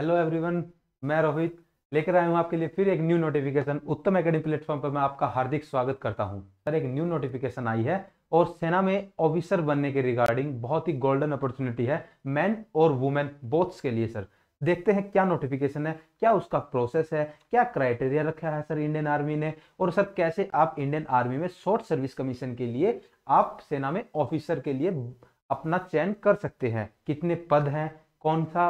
hello everyone मैं रोहित लेकर आया हूँ आपके लिए फिर एक new notification Uttam Academy platform पर मैं आपका हार्दिक स्वागत करता हूँ सर एक न्यू नोटिफिकेशन आई है और सेना में ऑफिसर बनने के रिगार्डिंग बहुत ही गोल्डन अपॉर्चुनिटी है मैन और वुमेन बोथ्स के लिए सर देखते हैं क्या नोटिफिकेशन है क्या उसका प्रोसेस है क्या क्राइटेरिया रखा है सर इंडियन आर्मी ने और सर कैसे आप इंडियन आर्मी में शॉर्ट सर्विस कमीशन के लिए आप सेना में ऑफिसर के लिए अपना चयन कर सकते हैं कितने पद हैं कौन सा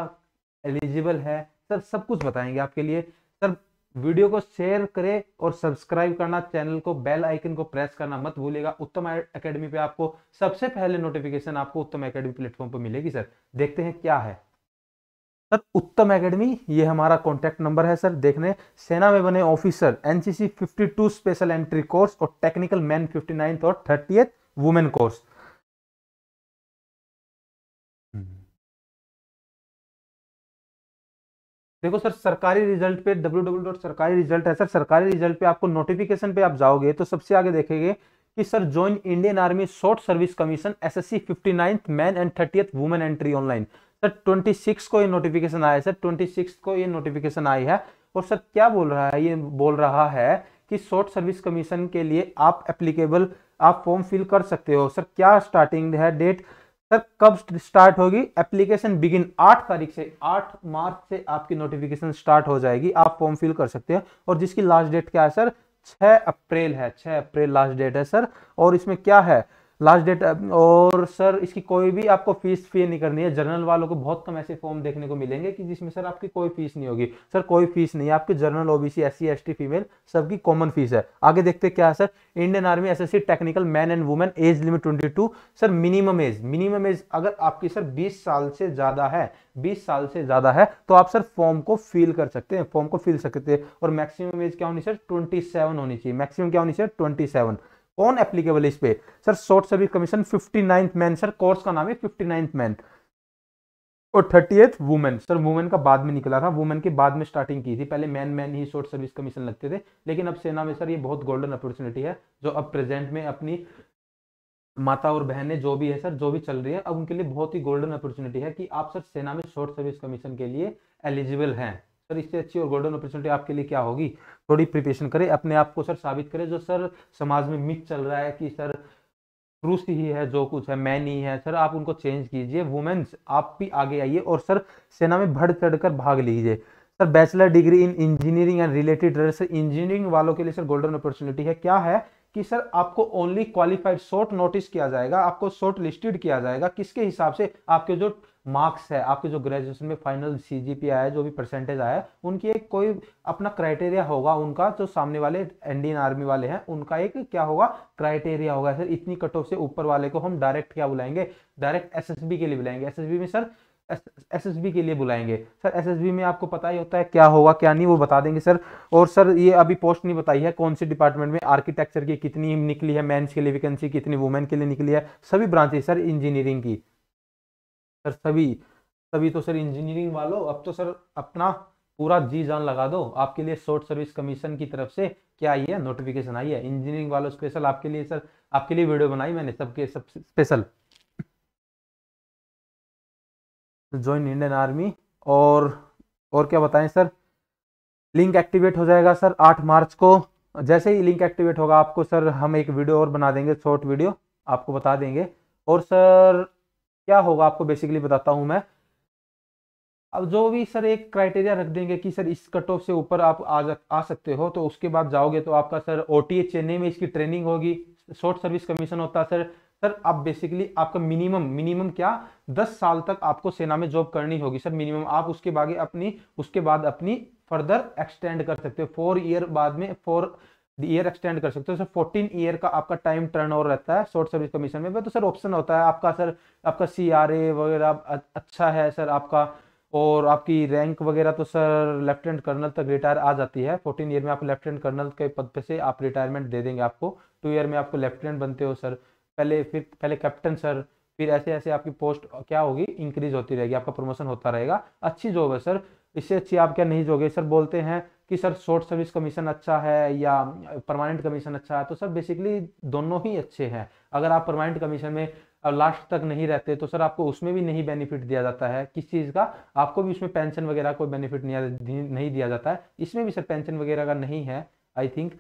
एलिजिबल है सर सब कुछ बताएंगे आपके लिए सर वीडियो को शेयर करें और सब्सक्राइब करना चैनल को बेल आइकन को प्रेस करना मत भूलिएगा उत्तम एकेडमी पे आपको सबसे पहले नोटिफिकेशन आपको उत्तम एकेडमी प्लेटफॉर्म पर मिलेगी सर देखते हैं क्या है सर उत्तम एकेडमी ये हमारा कॉन्टैक्ट नंबर है सर देखने सेना में बने officer NCC 52 special entry course और टेक्निकल मैन 59 और 30th वुमेन कोर्स देखो सर सरकारी रिजल्ट पे W W dot Sarkari result है सर सरकारी रिजल्ट पे आपको नोटिफिकेशन पे आप जाओगे तो सबसे आगे देखेंगे कि sir join Indian army short service commission S S C fifty ninth man and thirtieth women entry online sir twenty six को ये नोटिफिकेशन आया सर ट्वेंटी सिक्स को ये नोटिफिकेशन आई है और सर क्या बोल रहा है ये बोल रहा है कि शॉर्ट सर्विस कमीशन के लिए आप एप्लीकेबल आप फॉर्म फिल कर सकते हो सर क्या स्टार्टिंग है डेट सर कब स्टार्ट होगी एप्लीकेशन बिगिन आठ तारीख से आठ मार्च से आपकी नोटिफिकेशन स्टार्ट हो जाएगी आप फॉर्म फिल कर सकते हैं और जिसकी लास्ट डेट क्या है सर 6 अप्रैल है 6 अप्रैल लास्ट डेट है सर और इसमें क्या है लास्ट डेट और सर इसकी कोई भी आपको फीस पे नहीं करनी है जर्नल वालों को बहुत कम ऐसे फॉर्म देखने को मिलेंगे कि जिसमें सर आपकी कोई फीस नहीं होगी सर कोई फीस नहीं है आपकी general OBC S C S T female सबकी कॉमन फीस है आगे देखते क्या है sir Indian army SSC technical man and women age limit twenty two sir minimum age minimum age अगर आपकी सर बीस साल से ज़्यादा है बीस साल से ज़्यादा है तो आप सर फॉर्म को फिल कर सकते हैं फॉर्म को फिल सकते हैं और मैक्सिमम एज क्या होनी सर ट्वेंटी सेवन होनी चाहिए मैक्सिमम क्या होनी चाहिए ट्वेंटी सेवन कौन एप्लीकेबल है इस पे sir short service commission fifty ninth man sir course का नाम है फिफ्टी नाइन्थ मैन और thirty eighth women sir women का बाद में निकला था वुमेन के बाद में स्टार्टिंग की थी पहले मैन मैन ही शॉर्ट सर्विस कमीशन लगते थे लेकिन अब सेना में सर ये बहुत गोल्डन अपॉर्चुनिटी है जो अब प्रेजेंट में अपनी माता और बहनें जो भी है सर जो भी चल रही है अब उनके लिए बहुत ही गोल्डन अपॉर्चुनिटी है कि आप सर सेना में शॉर्ट सर्विस कमीशन के लिए एलिजिबल हैं सर इससे अच्छी और गोल्डन अपॉर्चुनिटी आपके लिए क्या होगी थोड़ी प्रिपरेशन करें अपने आप को सर साबित करें जो सर समाज में मिथ चल रहा है कि सर पुरुष ही है जो कुछ है मैन ही है सर आप उनको चेंज कीजिए वुमेन्स आप भी आगे आइए और सर सेना में बढ़ चढ़ कर भाग लीजिए sir bachelor degree in engineering and related sir engineering वालों के लिए सर गोल्डन अपॉर्चुनिटी है क्या है कि सर आपको ओनली क्वालिफाइड शॉर्ट नोटिस किया जाएगा आपको शॉर्ट लिस्टेड किया जाएगा किसके हिसाब से आपके जो मार्क्स है आपके जो ग्रेजुएशन में फाइनल सी जी पी आया जो भी परसेंटेज आया उनकी एक कोई अपना क्राइटेरिया होगा उनका जो सामने वाले इंडियन आर्मी वाले हैं उनका एक क्या होगा क्राइटेरिया होगा सर इतनी कट ऑफ से ऊपर वाले को हम डायरेक्ट क्या बुलाएंगे डायरेक्ट एस के लिए बुलाएंगे एस में सर एस एस बी के लिए बुलाएंगे सर एस एस बी में आपको पता ही होता है क्या होगा क्या नहीं वो बता देंगे सर और सर ये अभी पोस्ट नहीं बताई है कौन सी डिपार्टमेंट में आर्किटेक्चर की कितनी निकली है मेंस के लिए वैकेंसी कितनी वुमेन के लिए निकली है सभी ब्रांचेस सर इंजीनियरिंग की सर सभी सभी तो सर इंजीनियरिंग वालों अब तो सर अपना पूरा जी जान लगा दो आपके लिए शॉर्ट सर्विस कमीशन की तरफ से क्या आई है नोटिफिकेशन आई है इंजीनियरिंग वालों स्पेशल आपके लिए सर आपके लिए वीडियो बनाई मैंने सबके सब स्पेशल ज्वाइन इंडियन आर्मी और और क्या बताएं सर लिंक एक्टिवेट हो जाएगा सर आठ मार्च को जैसे ही लिंक एक्टिवेट होगा आपको सर हम एक वीडियो और बना देंगे शॉर्ट वीडियो आपको बता देंगे और सर क्या होगा आपको बेसिकली बताता हूं मैं अब जो भी सर एक क्राइटेरिया रख देंगे कि सर इस कट ऑफ से ऊपर आप आ, आ सकते हो तो उसके बाद जाओगे तो आपका सर ओ चेन्नई में इसकी ट्रेनिंग होगी शॉर्ट सर्विस कमीशन होता है सर सर आप बेसिकली आपका मिनिमम मिनिमम क्या दस साल तक आपको सेना में जॉब करनी होगी सर मिनिमम आप उसके बाद अपनी उसके बाद अपनी फर्दर एक्सटेंड कर सकते हो फोर ईयर बाद में फोर ईयर एक्सटेंड कर सकते हो सर फोर्टीन ईयर का आपका टाइम टर्न ओवर रहता है शॉर्ट सर्विस कमीशन में तो सर ऑप्शन होता है आपका सर आपका सी वगैरह अच्छा है सर आपका और आपकी रैंक वगैरह तो सर लेफ्टिनेंट कर्नल तक रिटायर आ जाती है फोर्टीन ईयर में आप लेफ्टिनेंट कर्नल के पद पे से आप रिटायरमेंट दे देंगे आपको टू ईयर में आपको लेफ्टिनेंट बनते हो सर पहले फिर पहले कैप्टन सर फिर ऐसे ऐसे आपकी पोस्ट क्या होगी इंक्रीज होती रहेगी आपका प्रमोशन होता रहेगा अच्छी जॉब है सर इससे अच्छी आप क्या नहीं जोगे सर बोलते हैं कि सर शॉर्ट सर्विस कमीशन अच्छा है या परमानेंट कमीशन अच्छा है तो सर बेसिकली दोनों ही अच्छे हैं अगर आप परमानेंट कमीशन में लास्ट तक नहीं रहते तो सर आपको उसमें भी नहीं बेनिफिट दिया जाता है किस चीज़ का आपको भी उसमें पेंशन वगैरह कोई बेनिफिट नहीं दिया जाता है इसमें भी सर पेंशन वगैरह का नहीं है आई थिंक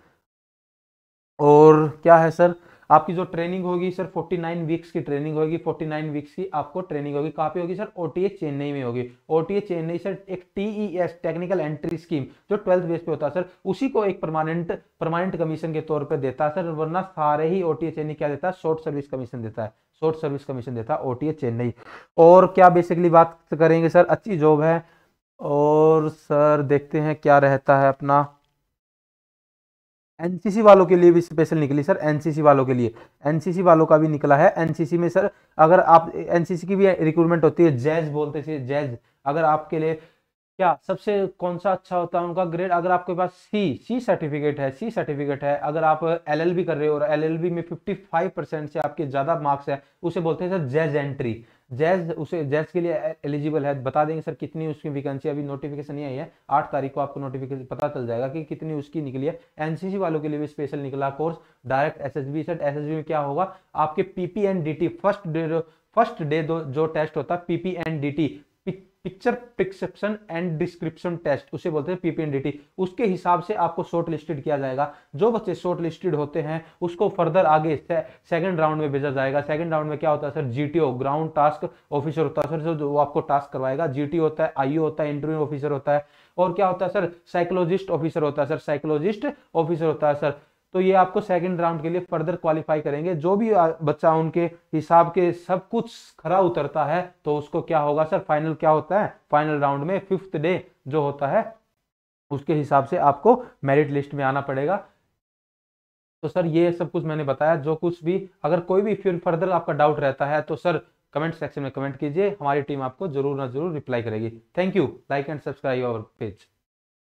और क्या है सर आपकी जो ट्रेनिंग होगी सर 49 वीक्स की ट्रेनिंग होगी 49 वीक्स की आपको ट्रेनिंग होगी कहाँ पे होगी सर ओ चेन्नई में होगी ओटीए चेन्नई सर एक टीईएस टेक्निकल एंट्री स्कीम जो ट्वेल्थ बेस पे होता है सर उसी को एक परमानेंट परमानेंट कमीशन के तौर पर देता है सर वरना सारे ही ओटीए चेन्नई क्या देता है शॉर्ट सर्विस कमीशन देता है शॉर्ट सर्विस कमीशन देता है ओ चेन्नई और क्या बेसिकली बात करेंगे सर अच्छी जॉब है और सर देखते हैं क्या रहता है अपना एनसीसी वालों के लिए भी स्पेशल निकली सर एनसीसी वालों के लिए एनसीसी वालों का भी निकला है एनसीसी में सर अगर आप एनसीसी की भी रिक्रूटमेंट होती है जैज बोलते थे जैज अगर आपके लिए क्या सबसे कौन सा अच्छा होता है उनका ग्रेड अगर आपके पास सी सी सर्टिफिकेट है सी सर्टिफिकेट है अगर आप एलएलबी कर रहे हो और एलएलबी में 55 परसेंट से आपके ज़्यादा मार्क्स है उसे बोलते हैं सर जैज एंट्री जैज उसे जैज के लिए एलिजिबल e, है बता देंगे सर कितनी उसकी वैकेंसी अभी नोटिफिकेशन नहीं आई है आठ तारीख को आपको नोटिफिकेशन पता चल जाएगा कि कितनी उसकी निकली है एनसीसी वालों के लिए भी स्पेशल निकला course direct S S B sir S में क्या होगा आपके PP and D first first day जो टेस्ट होता है PP picture perception and description test उसे बोलते हैं पीपीएनडीटी उसके हिसाब से आपको शॉर्ट लिस्टेड किया जाएगा जो बच्चे शॉर्ट लिस्टेड होते हैं उसको फर्दर आगे सेकंड राउंड में भेजा जाएगा सेकंड राउंड में क्या होता है sir GTO ground task officer होता है सर जो आपको टास्क करवाएगा जी होता है आईओ होता है इंटरव्यू ऑफिसर होता है और क्या होता है सर साइकोलॉजिस्ट ऑफिसर होता है सर साइकोलॉजिस्ट ऑफिसर होता है सर तो ये आपको सेकंड राउंड के लिए फर्दर क्वालिफाई करेंगे जो भी बच्चा उनके हिसाब के सब कुछ खरा उतरता है तो उसको क्या होगा सर फाइनल क्या होता है फाइनल राउंड में फिफ्थ डे जो होता है उसके हिसाब से आपको मेरिट लिस्ट में आना पड़ेगा तो सर ये सब कुछ मैंने बताया जो कुछ भी अगर कोई भी फिर फर्दर आपका डाउट रहता है तो सर कमेंट सेक्शन में कमेंट कीजिए हमारी टीम आपको जरूर ना जरूर रिप्लाई करेगी thank you like and subscribe our page